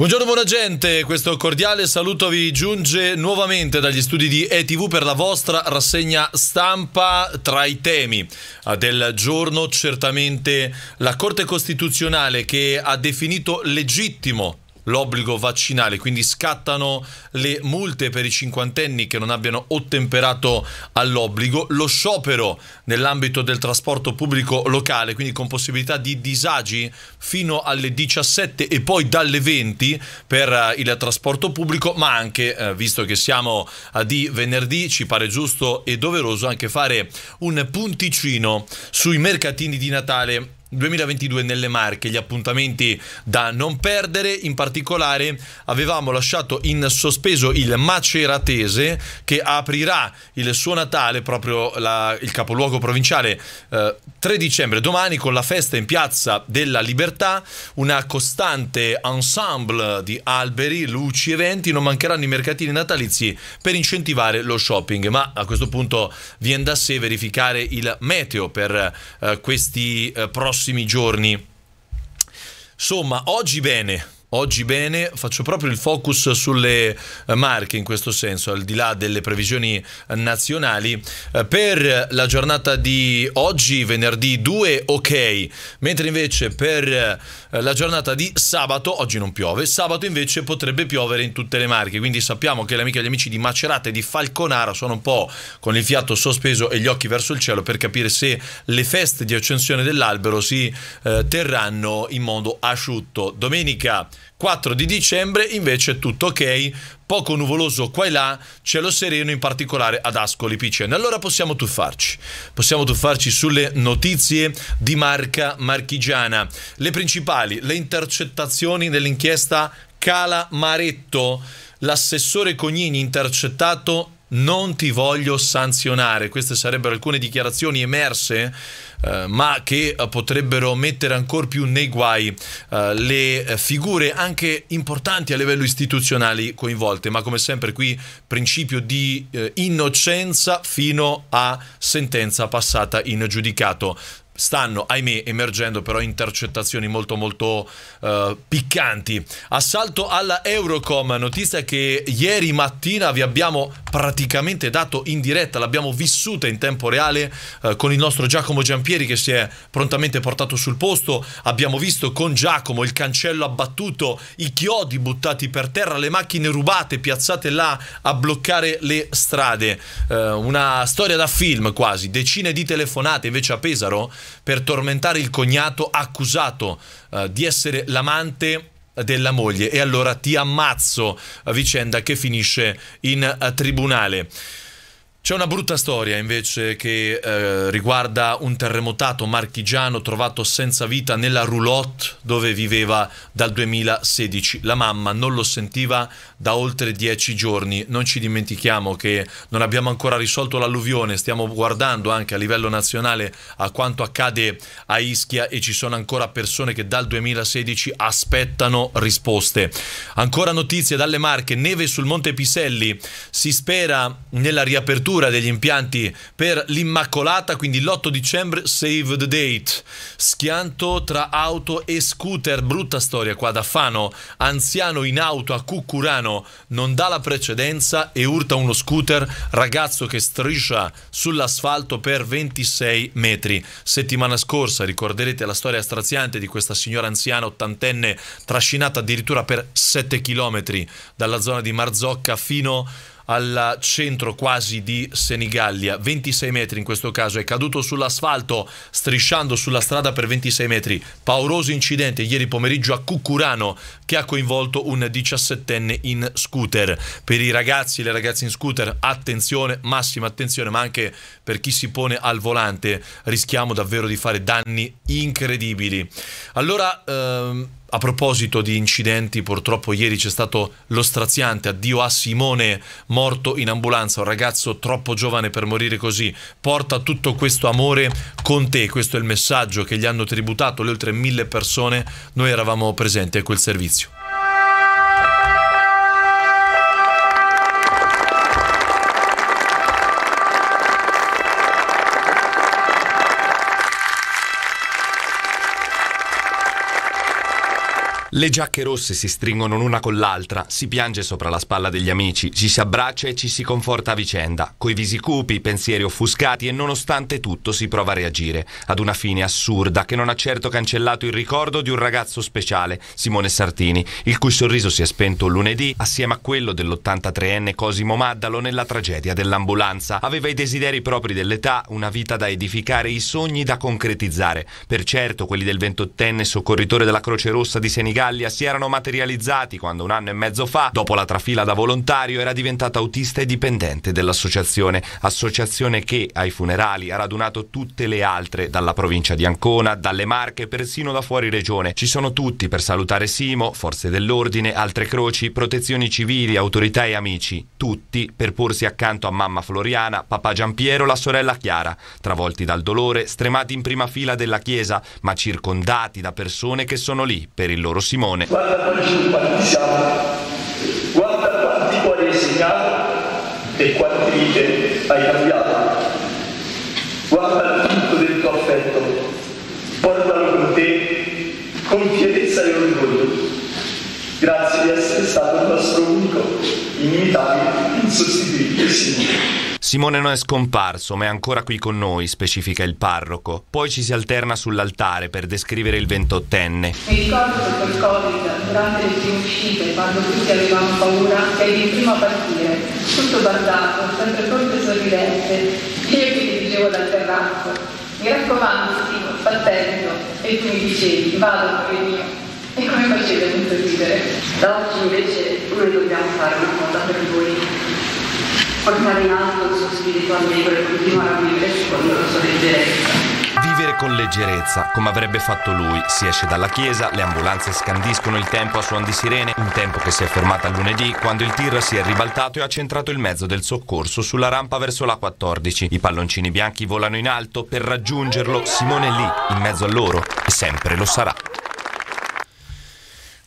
Buongiorno buona gente, questo cordiale saluto vi giunge nuovamente dagli studi di ETV per la vostra rassegna stampa tra i temi eh, del giorno certamente la Corte Costituzionale che ha definito legittimo l'obbligo vaccinale, quindi scattano le multe per i cinquantenni che non abbiano ottemperato all'obbligo, lo sciopero nell'ambito del trasporto pubblico locale, quindi con possibilità di disagi fino alle 17 e poi dalle 20 per eh, il trasporto pubblico, ma anche, eh, visto che siamo di venerdì, ci pare giusto e doveroso anche fare un punticino sui mercatini di Natale 2022 nelle Marche, gli appuntamenti da non perdere, in particolare avevamo lasciato in sospeso il Maceratese che aprirà il suo Natale, proprio la, il capoluogo provinciale, eh, 3 dicembre, domani con la festa in Piazza della Libertà, una costante ensemble di alberi, luci, eventi, non mancheranno i mercatini natalizi per incentivare lo shopping, ma a questo punto viene da sé verificare il meteo per eh, questi eh, prossimi prossimi giorni. Insomma, oggi bene, oggi bene, faccio proprio il focus sulle eh, marche in questo senso, al di là delle previsioni eh, nazionali. Eh, per la giornata di oggi, venerdì 2, ok, mentre invece per la giornata di sabato, oggi non piove, sabato invece potrebbe piovere in tutte le marche, quindi sappiamo che le amiche e gli amici di Macerata e di Falconara sono un po' con il fiato sospeso e gli occhi verso il cielo per capire se le feste di accensione dell'albero si eh, terranno in modo asciutto. Domenica 4 di dicembre invece tutto ok, poco nuvoloso qua e là, cielo sereno in particolare ad Ascoli Piceno. Allora possiamo tuffarci, possiamo tuffarci sulle notizie di marca marchigiana. Le principali, le intercettazioni dell'inchiesta Calamaretto, l'assessore Cognini intercettato non ti voglio sanzionare. Queste sarebbero alcune dichiarazioni emerse, eh, ma che eh, potrebbero mettere ancora più nei guai eh, le eh, figure anche importanti a livello istituzionale coinvolte. Ma come sempre qui principio di eh, innocenza fino a sentenza passata in giudicato stanno, ahimè, emergendo però intercettazioni molto molto uh, piccanti. Assalto alla Eurocom, notizia che ieri mattina vi abbiamo praticamente dato in diretta, l'abbiamo vissuta in tempo reale uh, con il nostro Giacomo Giampieri che si è prontamente portato sul posto, abbiamo visto con Giacomo il cancello abbattuto, i chiodi buttati per terra, le macchine rubate piazzate là a bloccare le strade, uh, una storia da film quasi, decine di telefonate invece a Pesaro per tormentare il cognato accusato eh, di essere l'amante della moglie e allora ti ammazzo, vicenda che finisce in eh, tribunale. C'è una brutta storia invece che eh, riguarda un terremotato marchigiano trovato senza vita nella roulotte dove viveva dal 2016. La mamma non lo sentiva da oltre dieci giorni. Non ci dimentichiamo che non abbiamo ancora risolto l'alluvione, stiamo guardando anche a livello nazionale a quanto accade a Ischia e ci sono ancora persone che dal 2016 aspettano risposte. Ancora notizie dalle Marche, neve sul Monte Piselli, si spera nella riapertura apertura degli impianti per l'Immacolata, quindi l'8 dicembre, save the date. Schianto tra auto e scooter, brutta storia qua da Fano, anziano in auto a Cucurano non dà la precedenza e urta uno scooter, ragazzo che striscia sull'asfalto per 26 metri. Settimana scorsa ricorderete la storia straziante di questa signora anziana ottantenne trascinata addirittura per 7 km dalla zona di Marzocca fino a al centro quasi di Senigallia, 26 metri in questo caso, è caduto sull'asfalto strisciando sulla strada per 26 metri. Pauroso incidente ieri pomeriggio a Cucurano che ha coinvolto un 17enne in scooter. Per i ragazzi e le ragazze in scooter, attenzione, massima attenzione, ma anche per chi si pone al volante, rischiamo davvero di fare danni incredibili. Allora... Ehm, a proposito di incidenti, purtroppo ieri c'è stato lo straziante addio a Simone, morto in ambulanza, un ragazzo troppo giovane per morire così. Porta tutto questo amore con te, questo è il messaggio che gli hanno tributato le oltre mille persone. Noi eravamo presenti a quel servizio. Le giacche rosse si stringono l'una con l'altra, si piange sopra la spalla degli amici, ci si abbraccia e ci si conforta a vicenda. Coi visi cupi, pensieri offuscati e nonostante tutto si prova a reagire. Ad una fine assurda che non ha certo cancellato il ricordo di un ragazzo speciale, Simone Sartini, il cui sorriso si è spento lunedì assieme a quello dell'83enne Cosimo Maddalo nella tragedia dell'ambulanza. Aveva i desideri propri dell'età, una vita da edificare, i sogni da concretizzare. Per certo quelli del 28enne soccorritore della Croce Rossa di Senigallia Italia si erano materializzati quando un anno e mezzo fa, dopo la trafila da volontario, era diventata autista e dipendente dell'associazione, associazione che ai funerali ha radunato tutte le altre, dalla provincia di Ancona, dalle Marche, persino da fuori regione. Ci sono tutti per salutare Simo, forze dell'ordine, altre croci, protezioni civili, autorità e amici, tutti per porsi accanto a mamma Floriana, papà Giampiero, la sorella Chiara, travolti dal dolore, stremati in prima fila della chiesa, ma circondati da persone che sono lì per il loro simbolo. Simone. Guarda quanti occupati siamo, guarda quanti cuori hai segnato e quante vite hai cambiato. Guarda il tutto del tuo affetto, portalo con te, con Grazie di essere stato il nostro unico, inimitabile, insostituibile Signore. Simone non è scomparso, ma è ancora qui con noi, specifica il parroco. Poi ci si alterna sull'altare per descrivere il ventottenne. Mi ricordo che col Covid, durante le prime uscite, quando tutti avevamo paura, eri il primo a partire, tutto guardato, sempre pronto e sorridente, io che ti dicevo dal terrazzo, mi raccomando, Stimo, fa attento, e tu mi dicevi, vado, per il mio. E come facete a non ridere? Da oggi invece noi dobbiamo fare una cosa per voi. Portare in alto il suo spirito allegro e continuare a vivere secondo la sua leggerezza. Vivere con leggerezza, come avrebbe fatto lui. Si esce dalla chiesa, le ambulanze scandiscono il tempo a suon di sirene, un tempo che si è fermata lunedì quando il tir si è ribaltato e ha centrato il mezzo del soccorso sulla rampa verso la 14. I palloncini bianchi volano in alto per raggiungerlo, Simone è lì, in mezzo a loro, e sempre lo sarà.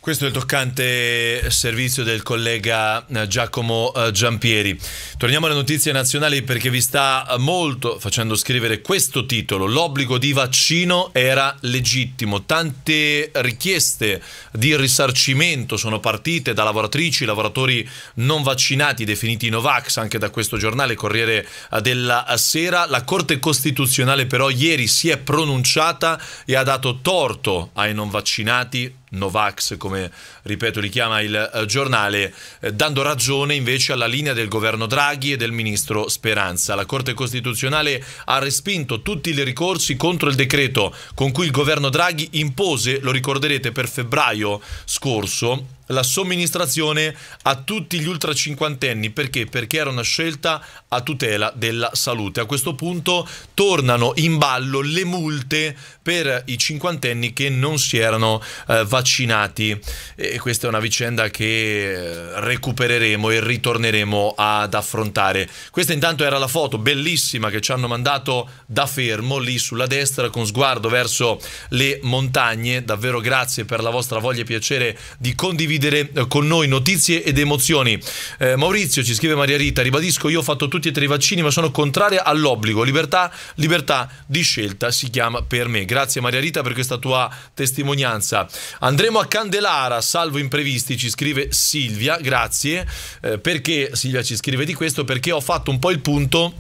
Questo è il toccante servizio del collega eh, Giacomo eh, Giampieri. Torniamo alle notizie nazionali perché vi sta molto facendo scrivere questo titolo. L'obbligo di vaccino era legittimo. Tante richieste di risarcimento sono partite da lavoratrici, lavoratori non vaccinati, definiti Novax anche da questo giornale Corriere della Sera. La Corte Costituzionale però ieri si è pronunciata e ha dato torto ai non vaccinati Novax, come ripeto li chiama il eh, giornale, eh, dando ragione invece alla linea del governo Draghi e del ministro Speranza. La Corte Costituzionale ha respinto tutti i ricorsi contro il decreto con cui il governo Draghi impose, lo ricorderete, per febbraio scorso la somministrazione a tutti gli ultra cinquantenni perché? Perché era una scelta a tutela della salute. A questo punto tornano in ballo le multe per i cinquantenni che non si erano eh, vaccinati e questa è una vicenda che eh, recupereremo e ritorneremo ad affrontare. Questa intanto era la foto bellissima che ci hanno mandato da fermo lì sulla destra con sguardo verso le montagne. Davvero grazie per la vostra voglia e piacere di condividere condividere eh, con noi notizie ed emozioni. Eh, Maurizio ci scrive Maria Rita, ribadisco io ho fatto tutti e tre i vaccini ma sono contraria all'obbligo, libertà, libertà di scelta si chiama per me. Grazie Maria Rita per questa tua testimonianza. Andremo a Candelara, salvo imprevisti, ci scrive Silvia, grazie, eh, perché Silvia ci scrive di questo, perché ho fatto un po' il punto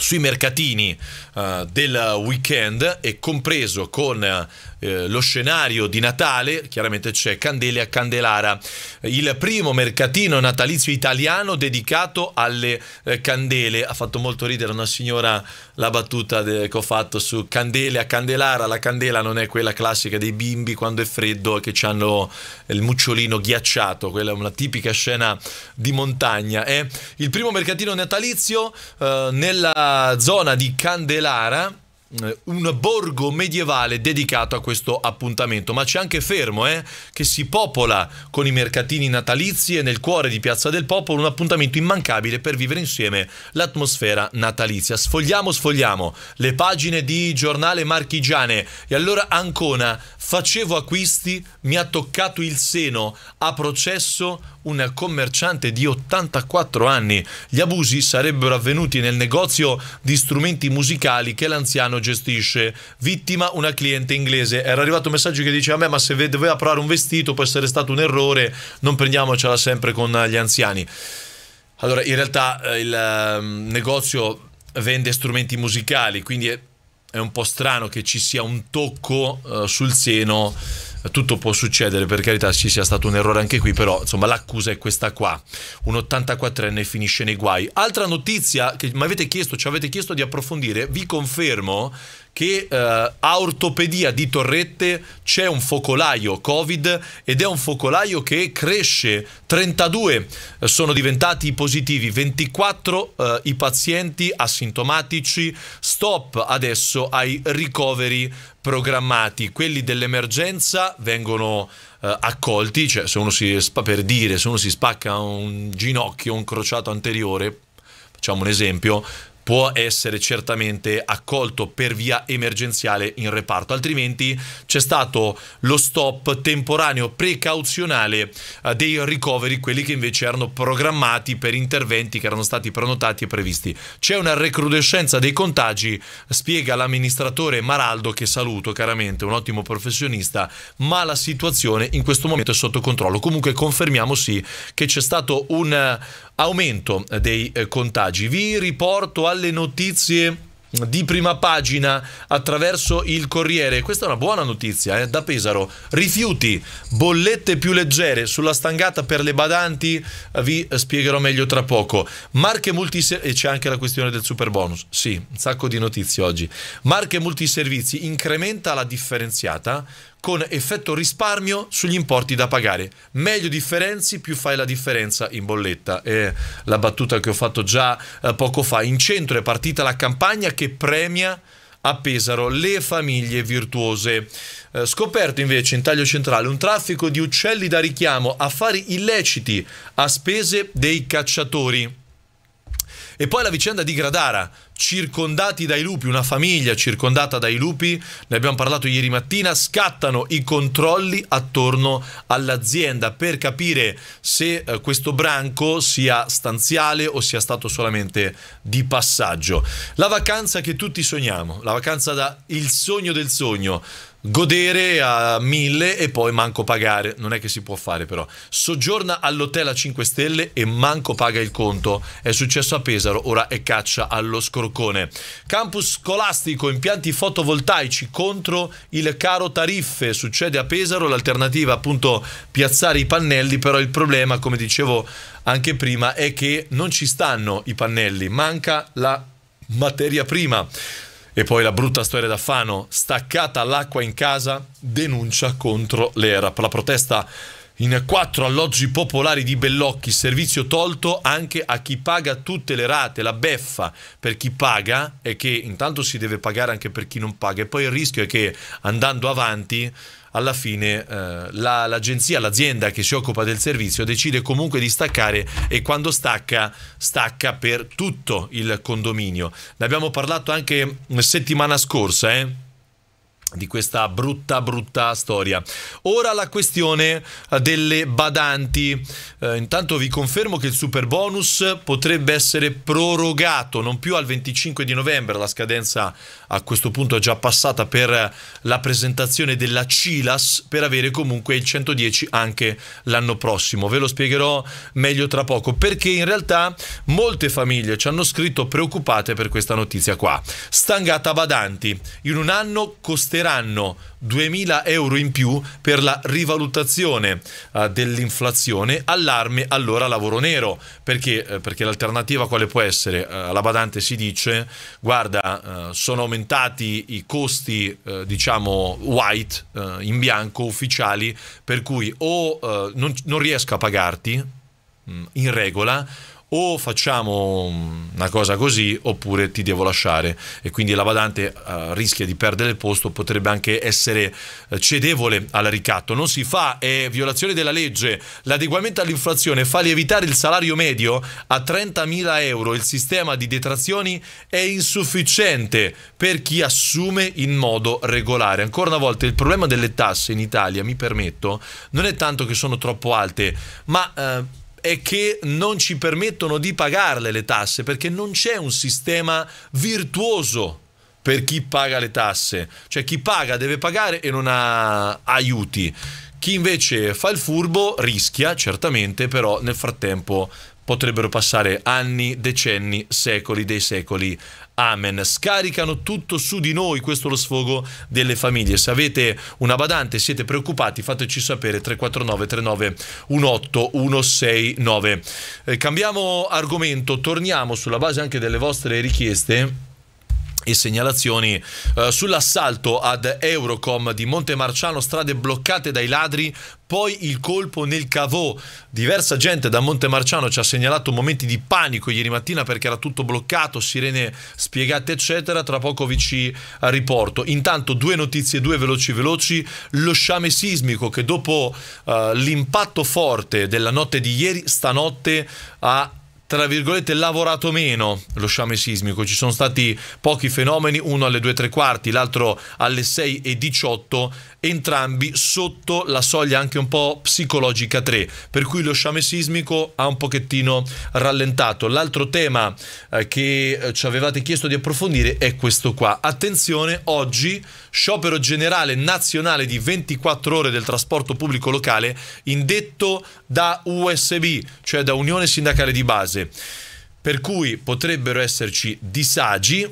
sui mercatini uh, del weekend e compreso con uh, eh, lo scenario di Natale, chiaramente c'è Candele a Candelara, il primo mercatino natalizio italiano dedicato alle eh, candele. Ha fatto molto ridere una signora la battuta de, che ho fatto su Candele a Candelara, la candela non è quella classica dei bimbi quando è freddo e che hanno il mucciolino ghiacciato, quella è una tipica scena di montagna. È eh? il primo mercatino natalizio eh, nella zona di Candelara eh, un borgo medievale dedicato a questo appuntamento, ma c'è anche Fermo eh, che si popola con i mercatini natalizi e nel cuore di Piazza del Popolo un appuntamento immancabile per vivere insieme l'atmosfera natalizia. Sfogliamo, sfogliamo le pagine di giornale marchigiane e allora Ancona facevo acquisti, mi ha toccato il seno, a processo un commerciante di 84 anni. Gli abusi sarebbero avvenuti nel negozio di strumenti musicali che l'anziano gestisce. Vittima una cliente inglese. Era arrivato un messaggio che diceva: ma se doveva provare un vestito può essere stato un errore, non prendiamocela sempre con gli anziani. Allora, in realtà eh, il ehm, negozio vende strumenti musicali, quindi è, un po' strano che ci sia un tocco eh, sul seno tutto può succedere, per carità ci sia stato un errore anche qui, però insomma l'accusa è questa qua, un 84enne finisce nei guai. Altra notizia che mi avete chiesto, ci avete chiesto di approfondire, vi confermo che eh, a ortopedia di Torrette c'è un focolaio Covid ed è un focolaio che cresce. 32 eh, sono diventati positivi, 24 eh, i pazienti asintomatici. Stop adesso ai ricoveri programmati, quelli dell'emergenza vengono eh, accolti, cioè se uno si per dire, se uno si spacca un ginocchio, un crociato anteriore, facciamo un esempio, può essere certamente accolto per via emergenziale in reparto, altrimenti c'è stato lo stop temporaneo precauzionale eh, dei ricoveri, quelli che invece erano programmati per interventi che erano stati prenotati e previsti. C'è una recrudescenza dei contagi, spiega l'amministratore Maraldo, che saluto caramente, un ottimo professionista, ma la situazione in questo momento è sotto controllo. Comunque confermiamo sì che c'è stato un aumento eh, dei eh, contagi. Vi riporto alle notizie di prima pagina attraverso il Corriere. Questa è una buona notizia eh? da Pesaro. Rifiuti, bollette più leggere sulla stangata per le badanti, eh, vi spiegherò meglio tra poco. Marche multiservizi e c'è anche la questione del super bonus. Sì, un sacco di notizie oggi. Marche multiservizi incrementa la differenziata con effetto risparmio sugli importi da pagare. Meglio differenzi, più fai la differenza in bolletta. È la battuta che ho fatto già eh, poco fa. In centro è partita la campagna che premia a Pesaro le famiglie virtuose. Eh, scoperto invece in taglio centrale un traffico di uccelli da richiamo, affari illeciti a spese dei cacciatori. E poi la vicenda di Gradara, circondati dai lupi, una famiglia circondata dai lupi, ne abbiamo parlato ieri mattina, scattano i controlli attorno all'azienda per capire se eh, questo branco sia stanziale o sia stato solamente di passaggio. La vacanza che tutti sogniamo, la vacanza da il sogno del sogno godere a mille e poi manco pagare, non è che si può fare però. Soggiorna all'hotel a 5 stelle e manco paga il conto. È successo a Pesaro, ora è caccia allo scorcone. Campus scolastico, impianti fotovoltaici contro il caro tariffe. Succede a Pesaro, l'alternativa appunto piazzare i pannelli, però il problema, come dicevo anche prima, è che non ci stanno i pannelli, manca la materia prima. E poi la brutta storia da Fano, staccata all'acqua in casa, denuncia contro l'ERAP. La protesta in quattro alloggi popolari di Bellocchi, servizio tolto anche a chi paga tutte le rate. La beffa per chi paga è che intanto si deve pagare anche per chi non paga e poi il rischio è che andando avanti alla fine eh, la, l'agenzia, l'azienda che si occupa del servizio decide comunque di staccare e quando stacca, stacca per tutto il condominio. Ne abbiamo parlato anche settimana scorsa, eh? di questa brutta brutta storia. Ora la questione eh, delle badanti. Eh, intanto vi confermo che il super bonus potrebbe essere prorogato non più al 25 di novembre, la scadenza a questo punto è già passata per la presentazione della CILAS per avere comunque il 110 anche l'anno prossimo. Ve lo spiegherò meglio tra poco perché in realtà molte famiglie ci hanno scritto preoccupate per questa notizia qua. Stangata badanti, in un anno costerà pagheranno 2.000 euro in più per la rivalutazione uh, dell'inflazione, allarme allora lavoro nero, perché, eh, perché l'alternativa quale può essere? Uh, eh, la badante si dice, guarda, uh, sono aumentati i costi, diciamo, white, in bianco, ufficiali, per cui o non, non riesco a pagarti mh, mm, in regola, o facciamo una cosa così oppure ti devo lasciare e quindi la badante uh, rischia di perdere il posto, potrebbe anche essere eh, cedevole al ricatto. Non si fa, è violazione della legge. L'adeguamento all'inflazione fa lievitare il salario medio a 30.000 euro. Il sistema di detrazioni è insufficiente per chi assume in modo regolare. Ancora una volta il problema delle tasse in Italia, mi permetto, non è tanto che sono troppo alte, ma... Uh, è che non ci permettono di pagarle le tasse perché non c'è un sistema virtuoso per chi paga le tasse, cioè chi paga deve pagare e non ha aiuti. Chi invece fa il furbo rischia certamente, però nel frattempo potrebbero passare anni, decenni, secoli dei secoli. Amen. Scaricano tutto su di noi, questo è lo sfogo delle famiglie. Se avete una badante, siete preoccupati, fateci sapere 349 39 18 169. Eh, cambiamo argomento, torniamo sulla base anche delle vostre richieste e segnalazioni eh, sull'assalto ad Eurocom di Montemarciano, strade bloccate dai ladri, poi il colpo nel cavò. Diversa gente da Montemarciano ci ha segnalato momenti di panico ieri mattina perché era tutto bloccato, sirene spiegate eccetera, tra poco vi ci riporto. Intanto due notizie, due veloci veloci, lo sciame sismico che dopo eh, l'impatto forte della notte di ieri, stanotte ha tra virgolette, lavorato meno lo sciame sismico. Ci sono stati pochi fenomeni, uno alle 2 e tre quarti, l'altro alle 6 e 18, entrambi sotto la soglia anche un po' psicologica 3, per cui lo sciame sismico ha un pochettino rallentato. L'altro tema eh, che eh, ci avevate chiesto di approfondire è questo qua. Attenzione, oggi sciopero generale nazionale di 24 ore del trasporto pubblico locale indetto da USB, cioè da Unione Sindacale di Base, per cui potrebbero esserci disagi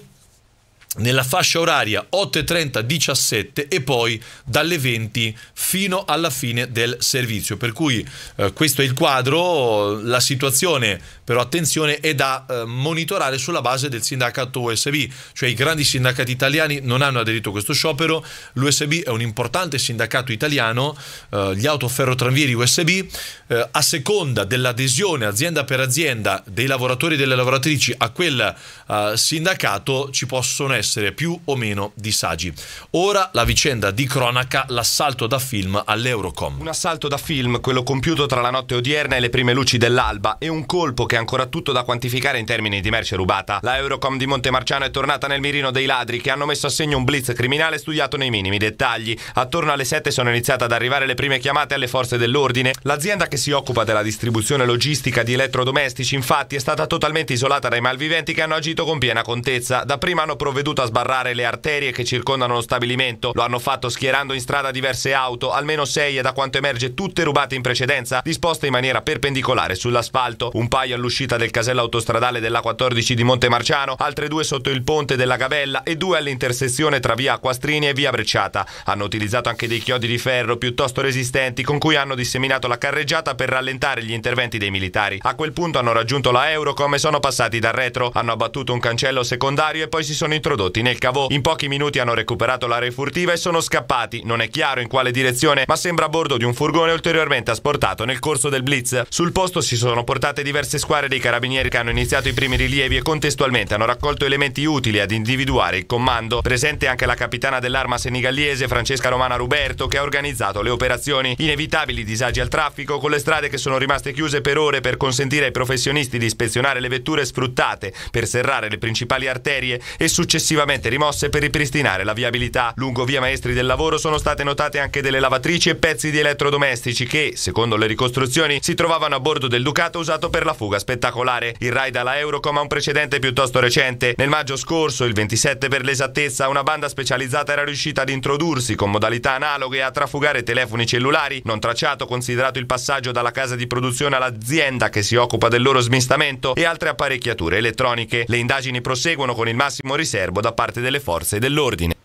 nella fascia oraria 8.30-17 e poi dalle 20 fino alla fine del servizio. Per cui eh, questo è il quadro, la situazione però attenzione è da eh, monitorare sulla base del sindacato USB, cioè i grandi sindacati italiani non hanno aderito a questo sciopero, l'USB è un importante sindacato italiano, eh, gli autoferrotranvieri USB, eh, a seconda dell'adesione azienda per azienda dei lavoratori e delle lavoratrici a quel eh, sindacato ci possono essere essere più o meno disagi. Ora la vicenda di cronaca, l'assalto da film all'Eurocom. Un assalto da film, quello compiuto tra la notte odierna e le prime luci dell'alba, e un colpo che è ancora tutto da quantificare in termini di merce rubata. La Eurocom di Montemarciano è tornata nel mirino dei ladri che hanno messo a segno un blitz criminale studiato nei minimi dettagli. Attorno alle 7 sono iniziate ad arrivare le prime chiamate alle forze dell'ordine. L'azienda che si occupa della distribuzione logistica di elettrodomestici infatti è stata totalmente isolata dai malviventi che hanno agito con piena contezza. Da prima hanno provveduto provveduto a sbarrare le arterie che circondano lo stabilimento. Lo hanno fatto schierando in strada diverse auto, almeno sei e da quanto emerge tutte rubate in precedenza, disposte in maniera perpendicolare sull'asfalto. Un paio all'uscita del casello autostradale della 14 di Monte Marciano, altre due sotto il ponte della Gabella e due all'intersezione tra via Acquastrini e via Brecciata. Hanno utilizzato anche dei chiodi di ferro piuttosto resistenti con cui hanno disseminato la carreggiata per rallentare gli interventi dei militari. A quel punto hanno raggiunto la Eurocom e sono passati dal retro. Hanno abbattuto un cancello secondario e poi si sono introdotti introdotti nel cavò. In pochi minuti hanno recuperato l'area furtiva e sono scappati. Non è chiaro in quale direzione, ma sembra a bordo di un furgone ulteriormente asportato nel corso del blitz. Sul posto si sono portate diverse squadre dei carabinieri che hanno iniziato i primi rilievi e contestualmente hanno raccolto elementi utili ad individuare il comando. Presente anche la capitana dell'arma senigallese Francesca Romana Ruberto che ha organizzato le operazioni. Inevitabili disagi al traffico con le strade che sono rimaste chiuse per ore per consentire ai professionisti di ispezionare le vetture sfruttate, per serrare le principali arterie e successivamente successivamente rimosse per ripristinare la viabilità. Lungo via Maestri del Lavoro sono state notate anche delle lavatrici e pezzi di elettrodomestici che, secondo le ricostruzioni, si trovavano a bordo del Ducato usato per la fuga spettacolare. Il raid alla Eurocom ha un precedente piuttosto recente. Nel maggio scorso, il 27 per l'esattezza, una banda specializzata era riuscita ad introdursi con modalità analoghe a trafugare telefoni cellulari, non tracciato considerato il passaggio dalla casa di produzione all'azienda che si occupa del loro smistamento e altre apparecchiature elettroniche. Le indagini proseguono con il massimo riservo da parte delle forze dell'ordine.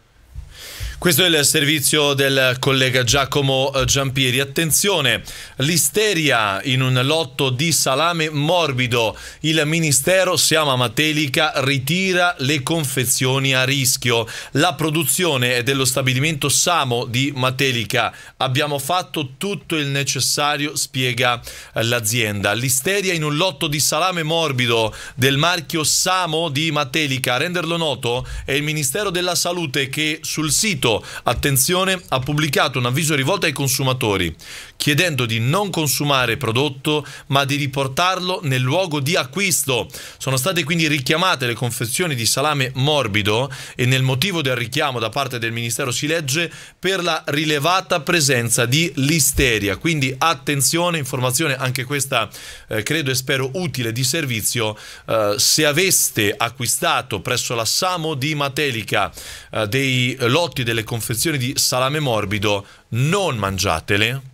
Questo è il servizio del collega Giacomo eh, Giampieri. Attenzione, l'isteria in un lotto di salame morbido. Il ministero Siama Matelica ritira le confezioni a rischio. La produzione è dello stabilimento Samo di Matelica. Abbiamo fatto tutto il necessario, spiega eh, l'azienda. L'isteria in un lotto di salame morbido del marchio Samo di Matelica. A renderlo noto è il Ministero della Salute che sul sito attenzione, ha pubblicato un avviso rivolto ai consumatori chiedendo di non consumare prodotto ma di riportarlo nel luogo di acquisto. Sono state quindi richiamate le confezioni di salame morbido e nel motivo del richiamo da parte del Ministero si legge per la rilevata presenza di listeria. Quindi attenzione, informazione anche questa eh, credo e spero utile di servizio. Eh, se aveste acquistato presso la Samo di Matelica eh, dei lotti delle confezioni di salame morbido, non mangiatele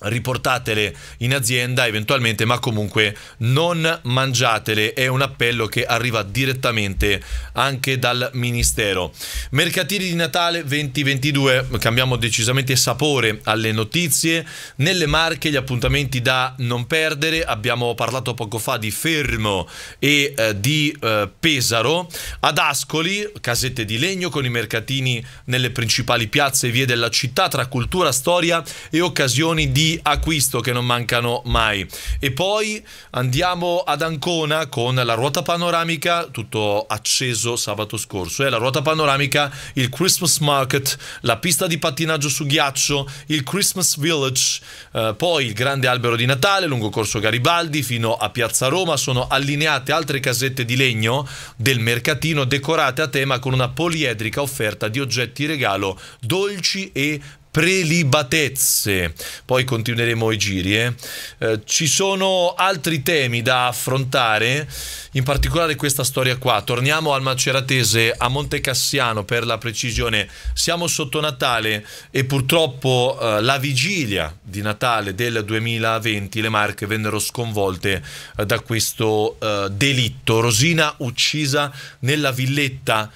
riportatele in azienda eventualmente ma comunque non mangiatele è un appello che arriva direttamente anche dal ministero mercatini di natale 2022 cambiamo decisamente sapore alle notizie nelle marche gli appuntamenti da non perdere abbiamo parlato poco fa di fermo e eh, di eh, pesaro ad ascoli casette di legno con i mercatini nelle principali piazze e vie della città tra cultura storia e occasioni di di acquisto che non mancano mai. E poi andiamo ad Ancona con la ruota panoramica, tutto acceso sabato scorso, È la ruota panoramica, il Christmas Market, la pista di pattinaggio su ghiaccio, il Christmas Village, eh, poi il grande albero di Natale lungo Corso Garibaldi fino a Piazza Roma sono allineate altre casette di legno del mercatino decorate a tema con una poliedrica offerta di oggetti regalo dolci e prelibatezze. Poi continueremo i giri. Eh? Eh, ci sono altri temi da affrontare, in particolare questa storia qua. Torniamo al Maceratese, a Monte Cassiano per la precisione. Siamo sotto Natale e purtroppo eh, la vigilia di Natale del 2020 le Marche vennero sconvolte eh, da questo eh, delitto. Rosina uccisa nella villetta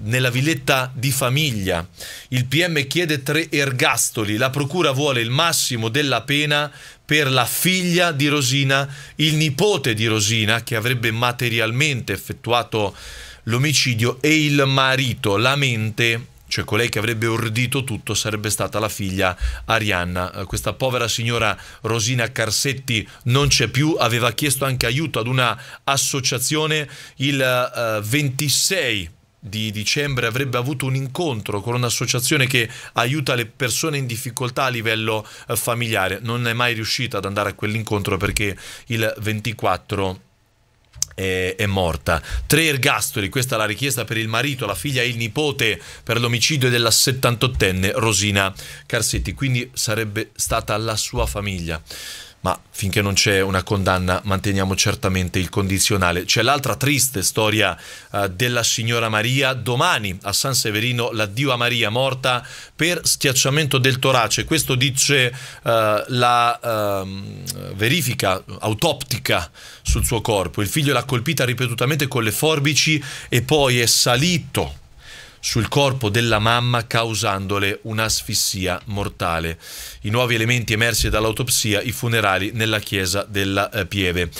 nella villetta di famiglia. Il PM chiede tre ergastoli, la procura vuole il massimo della pena per la figlia di Rosina, il nipote di Rosina che avrebbe materialmente effettuato l'omicidio e il marito, la mente cioè colei che avrebbe ordito tutto sarebbe stata la figlia Arianna. Eh, questa povera signora Rosina Carsetti non c'è più, aveva chiesto anche aiuto ad una associazione il 26 eh, di dicembre avrebbe avuto un incontro con un'associazione che aiuta le persone in difficoltà a livello eh, familiare. Non è mai riuscita ad andare a quell'incontro perché il 24 è, eh, è, morta. Tre ergastoli, questa è la richiesta per il marito, la figlia e il nipote per l'omicidio della 78enne Rosina Carsetti, quindi sarebbe stata la sua famiglia ma finché non c'è una condanna manteniamo certamente il condizionale. C'è l'altra triste storia eh, della signora Maria, domani a San Severino l'addio a Maria morta per schiacciamento del torace, questo dice eh, la eh, verifica autoptica sul suo corpo, il figlio l'ha colpita ripetutamente con le forbici e poi è salito sul corpo della mamma causandole un'asfissia mortale. I nuovi elementi emersi dall'autopsia, i funerali nella chiesa della eh, Pieve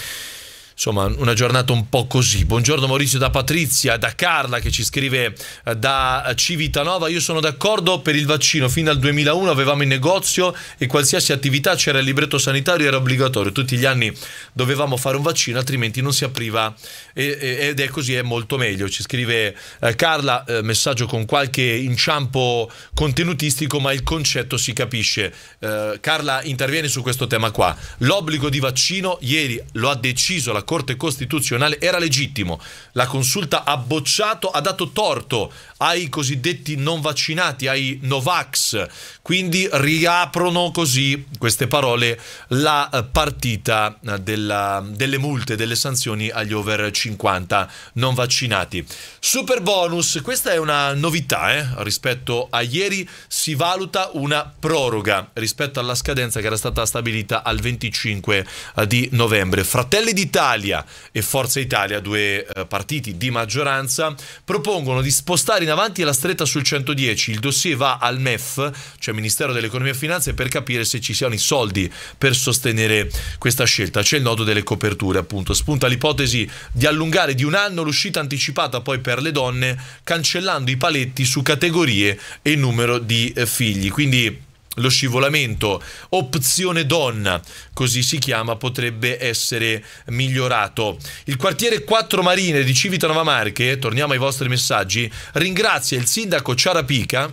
insomma una giornata un po' così. Buongiorno Maurizio da Patrizia, da Carla che ci scrive eh, da Civitanova, io sono d'accordo per il vaccino, fino al 2001 avevamo in negozio e qualsiasi attività c'era il libretto sanitario era obbligatorio, tutti gli anni dovevamo fare un vaccino altrimenti non si apriva ed è così, è molto meglio. Ci scrive eh, Carla, eh, messaggio con qualche inciampo contenutistico ma il concetto si capisce. Carla interviene su questo tema qua, l'obbligo di vaccino ieri lo ha deciso la dalla Corte Costituzionale era legittimo. La consulta ha bocciato, ha dato torto ai cosiddetti non vaccinati, ai Novax. Quindi riaprono così, queste parole, la eh, partita eh, della, delle multe, delle sanzioni agli over 50 non vaccinati. Super bonus, questa è una novità eh? rispetto a ieri, si valuta una proroga rispetto alla scadenza che era stata stabilita al 25 eh, di novembre. Fratelli d'Italia Italia e Forza Italia, due eh, partiti di maggioranza, propongono di spostare in avanti la stretta sul 110. Il dossier va al MEF, cioè Ministero dell'Economia e Finanze, per capire se ci siano i soldi per sostenere questa scelta. C'è il nodo delle coperture, appunto. Spunta l'ipotesi di allungare di un anno l'uscita anticipata poi per le donne, cancellando i paletti su categorie e numero di eh, figli. Quindi lo scivolamento, opzione donna, così si chiama, potrebbe essere migliorato. Il quartiere 4 Marine di Civitanova Marche, torniamo ai vostri messaggi, ringrazia il sindaco Ciarapica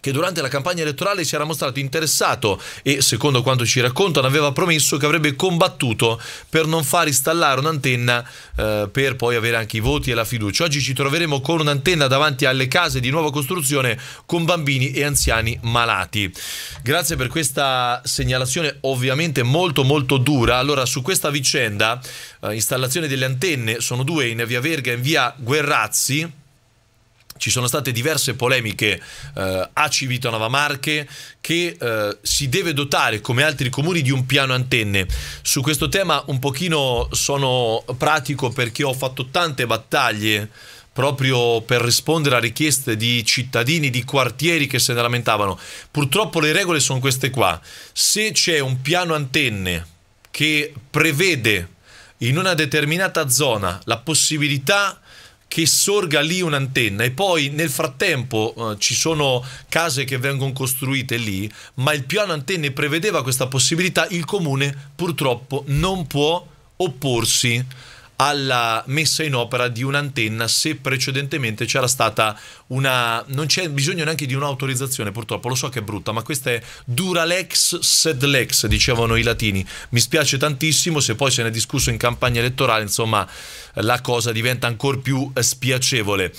che durante la campagna elettorale si era mostrato interessato e, secondo quanto ci raccontano, aveva promesso che avrebbe combattuto per non far installare un'antenna eh, per poi avere anche i voti e la fiducia. Oggi ci troveremo con un'antenna davanti alle case di nuova costruzione con bambini e anziani malati. Grazie per questa segnalazione ovviamente molto molto dura. Allora, su questa vicenda, eh, installazione delle antenne, sono due in via Verga e in via Guerrazzi ci sono state diverse polemiche eh, a Civitanova Marche che eh, si deve dotare, come altri comuni, di un piano antenne. Su questo tema un pochino sono pratico perché ho fatto tante battaglie proprio per rispondere a richieste di cittadini, di quartieri che se ne lamentavano. Purtroppo le regole sono queste qua. Se c'è un piano antenne che prevede in una determinata zona la possibilità che sorga lì un'antenna e poi nel frattempo eh, ci sono case che vengono costruite lì, ma il piano antenne prevedeva questa possibilità, il comune purtroppo non può opporsi alla messa in opera di un'antenna se precedentemente c'era stata una... non c'è bisogno neanche di un'autorizzazione, purtroppo, lo so che è brutta, ma questa è Duralex sed lex, dicevano i latini. Mi spiace tantissimo, se poi se ne è discusso in campagna elettorale, insomma, la cosa diventa ancora più eh, spiacevole.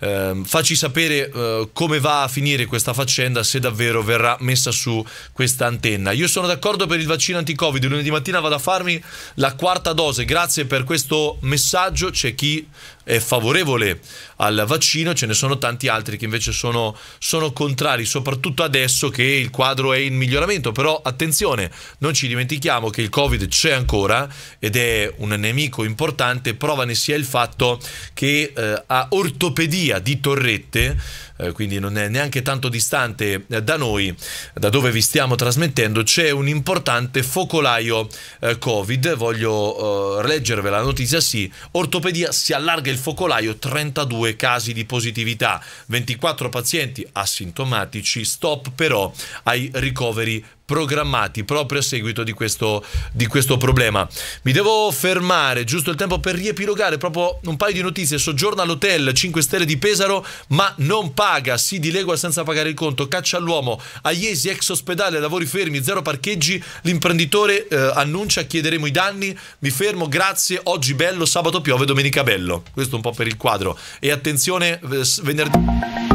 Eh, facci sapere eh, come va a finire questa faccenda, se davvero verrà messa su questa antenna. Io sono d'accordo per il vaccino anti-Covid, lunedì mattina vado a farmi la quarta dose, grazie per questo messaggio, c'è chi è favorevole al vaccino, ce ne sono tanti altri che invece sono, sono, contrari, soprattutto adesso che il quadro è in miglioramento. Però attenzione, non ci dimentichiamo che il Covid c'è ancora ed è un nemico importante, prova ne sia il fatto che eh, a ortopedia di Torrette eh, quindi non è neanche tanto distante eh, da noi, da dove vi stiamo trasmettendo, c'è un importante focolaio eh, Covid. Voglio eh, leggervela la notizia, sì. Ortopedia si allarga il focolaio, 32 casi di positività, 24 pazienti asintomatici, stop però ai ricoveri programmati proprio a seguito di questo, di questo problema. Mi devo fermare, giusto il tempo per riepilogare proprio un paio di notizie. Soggiorna all'hotel 5 Stelle di Pesaro, ma non paga, si dilegua senza pagare il conto, caccia all'uomo, a Iesi ex ospedale, lavori fermi, zero parcheggi, l'imprenditore eh, annuncia chiederemo i danni, mi fermo, grazie, oggi bello, sabato piove, domenica bello. Questo un po' per il quadro. E attenzione, eh, venerdì...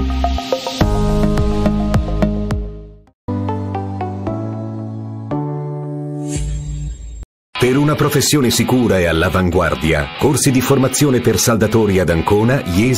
Per una professione sicura e all'avanguardia, corsi di formazione per saldatori ad Ancona, Iesi